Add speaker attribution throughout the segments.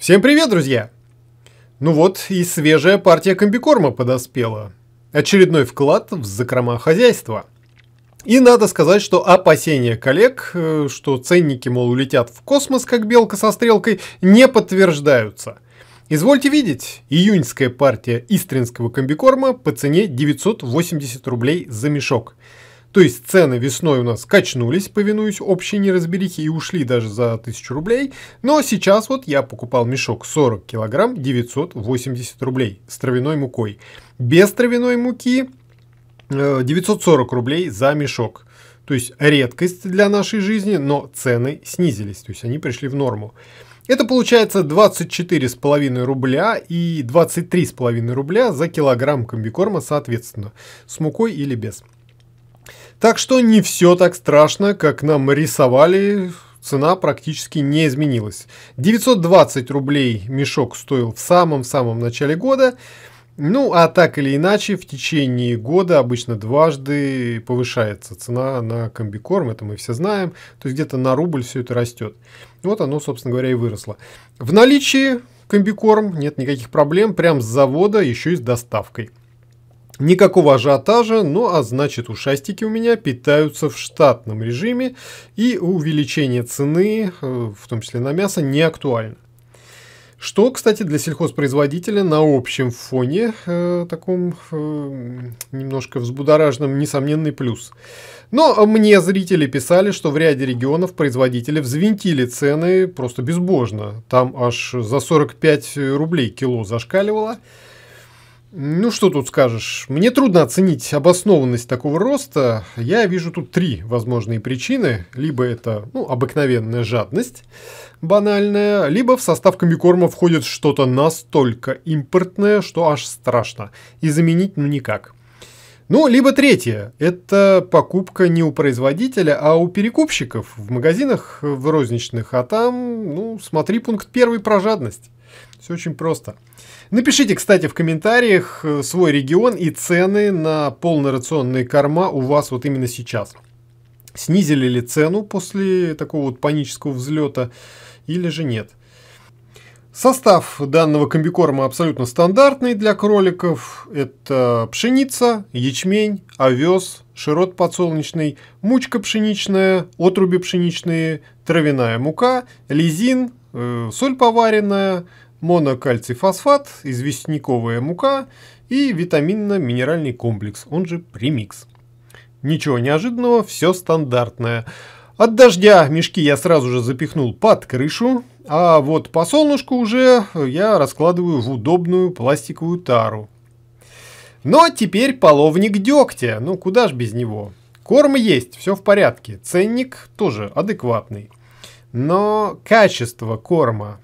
Speaker 1: Всем привет, друзья! Ну вот и свежая партия комбикорма подоспела. Очередной вклад в закрома хозяйства. И надо сказать, что опасения коллег, э, что ценники, мол, улетят в космос, как белка со стрелкой, не подтверждаются. Извольте видеть, июньская партия истринского комбикорма по цене 980 рублей за мешок – то есть цены весной у нас качнулись, повинуясь общей неразберихе, и ушли даже за 1000 рублей. Но сейчас вот я покупал мешок 40 килограмм 980 рублей с травяной мукой. Без травяной муки 940 э, рублей за мешок. То есть редкость для нашей жизни, но цены снизились, то есть они пришли в норму. Это получается 24,5 рубля и 23,5 рубля за килограмм комбикорма соответственно, с мукой или без. Так что не все так страшно, как нам рисовали, цена практически не изменилась. 920 рублей мешок стоил в самом-самом начале года. Ну, а так или иначе, в течение года обычно дважды повышается цена на комбикорм, это мы все знаем. То есть где-то на рубль все это растет. Вот оно, собственно говоря, и выросло. В наличии комбикорм, нет никаких проблем, прям с завода, еще и с доставкой. Никакого ажиотажа, ну а значит ушастики у меня питаются в штатном режиме и увеличение цены, э, в том числе на мясо, не актуально. Что, кстати, для сельхозпроизводителя на общем фоне, э, таком э, немножко взбудораженном, несомненный плюс. Но мне зрители писали, что в ряде регионов производители взвинтили цены просто безбожно. Там аж за 45 рублей кило зашкаливало. Ну что тут скажешь? Мне трудно оценить обоснованность такого роста. Я вижу тут три возможные причины. Либо это ну, обыкновенная жадность, банальная, либо в состав комикорма входит что-то настолько импортное, что аж страшно. И заменить ну никак. Ну, либо третье. Это покупка не у производителя, а у перекупщиков в магазинах э, в розничных. А там, ну, смотри пункт первый про жадность. Все очень просто. Напишите, кстати, в комментариях э, свой регион и цены на полнорационные корма у вас вот именно сейчас. Снизили ли цену после такого вот панического взлета или же нет? Состав данного комбикорма абсолютно стандартный для кроликов. Это пшеница, ячмень, овес, широт подсолнечный, мучка пшеничная, отруби пшеничные, травяная мука, лизин, Э, соль поваренная, монокальцифосфат, известняковая мука и витаминно-минеральный комплекс, он же премикс. Ничего неожиданного, все стандартное. От дождя мешки я сразу же запихнул под крышу, а вот по солнышку уже я раскладываю в удобную пластиковую тару. Но теперь половник дегтя, ну куда ж без него. Корм есть, все в порядке, ценник тоже адекватный. Но качество корма.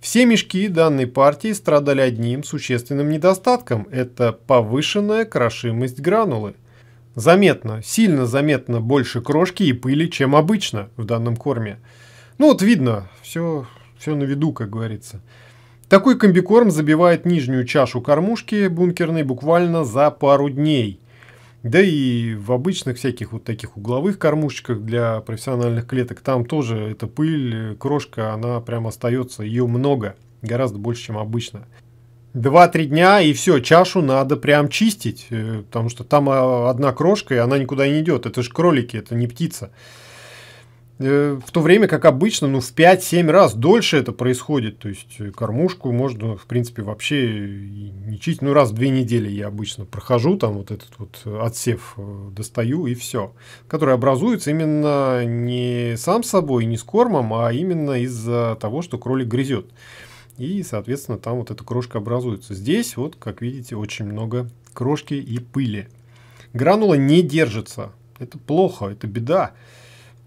Speaker 1: Все мешки данной партии страдали одним существенным недостатком – это повышенная крошимость гранулы. Заметно, сильно заметно больше крошки и пыли, чем обычно в данном корме. Ну вот видно, все, все на виду, как говорится. Такой комбикорм забивает нижнюю чашу кормушки бункерной буквально за пару дней – да и в обычных всяких вот таких угловых кормушечках для профессиональных клеток там тоже эта пыль, э, крошка, она прям остается, ее много, гораздо больше, чем обычно. Два-три дня и все, чашу надо прям чистить, э, потому что там а, одна крошка и она никуда не идет. Это же кролики, это не птица. Э, в то время, как обычно, ну, в 5-7 раз дольше это происходит. То есть, э, кормушку можно, в принципе, вообще э, не чистить. Ну, раз в две недели я обычно прохожу, там вот этот вот отсев достаю и все. Который образуется именно не сам собой, не с кормом, а именно из-за того, что кролик грызет. И, соответственно, там вот эта крошка образуется. Здесь, вот, как видите, очень много крошки и пыли. Гранула не держится. Это плохо, это беда.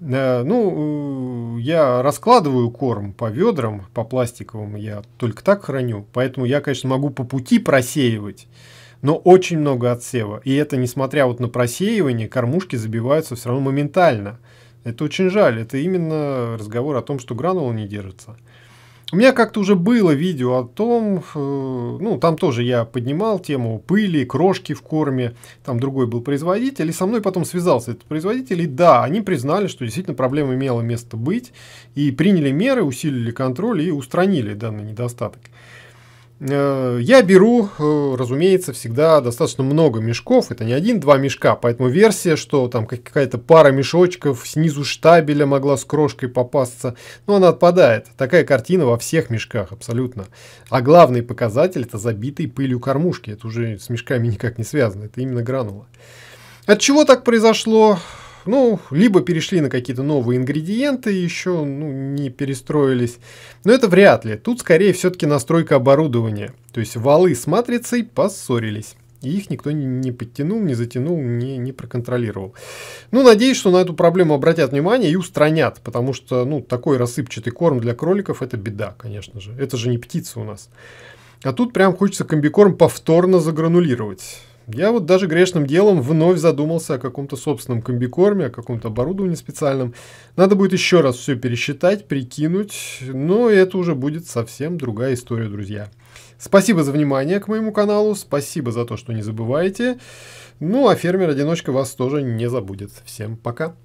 Speaker 1: Э, ну, э, я раскладываю корм по ведрам, по пластиковым, я только так храню. Поэтому я, конечно, могу по пути просеивать, но очень много отсева. И это, несмотря вот на просеивание, кормушки забиваются все равно моментально. Это очень жаль. Это именно разговор о том, что гранула не держится. У меня как-то уже было видео о том, э, ну, там тоже я поднимал тему пыли, крошки в корме, там другой был производитель, и со мной потом связался этот производитель, и да, они признали, что действительно проблема имела место быть, и приняли меры, усилили контроль и устранили данный недостаток. Э, я беру, э, разумеется, всегда достаточно много мешков. Это не один-два мешка, поэтому версия, что там какая-то пара мешочков снизу штабеля могла с крошкой попасться, ну она отпадает. Такая картина во всех мешках абсолютно. А главный показатель это забитые пылью кормушки. Это уже с мешками никак не связано, это именно гранула. От чего так произошло? ну, либо перешли на какие-то новые ингредиенты, еще ну, не перестроились. Но это вряд ли. Тут скорее все-таки настройка оборудования. То есть валы с матрицей поссорились. И их никто не подтянул, не затянул, не, не проконтролировал. Ну, надеюсь, что на эту проблему обратят внимание и устранят, потому что, ну, такой рассыпчатый корм для кроликов – это беда, конечно же. Это же не птица у нас. А тут прям хочется комбикорм повторно загранулировать. Я вот даже грешным делом вновь задумался о каком-то собственном комбикорме, о каком-то оборудовании специальном. Надо будет еще раз все пересчитать, прикинуть, но это уже будет совсем другая история, друзья. Спасибо за внимание к моему каналу, спасибо за то, что не забываете. Ну а фермер-одиночка вас тоже не забудет. Всем пока!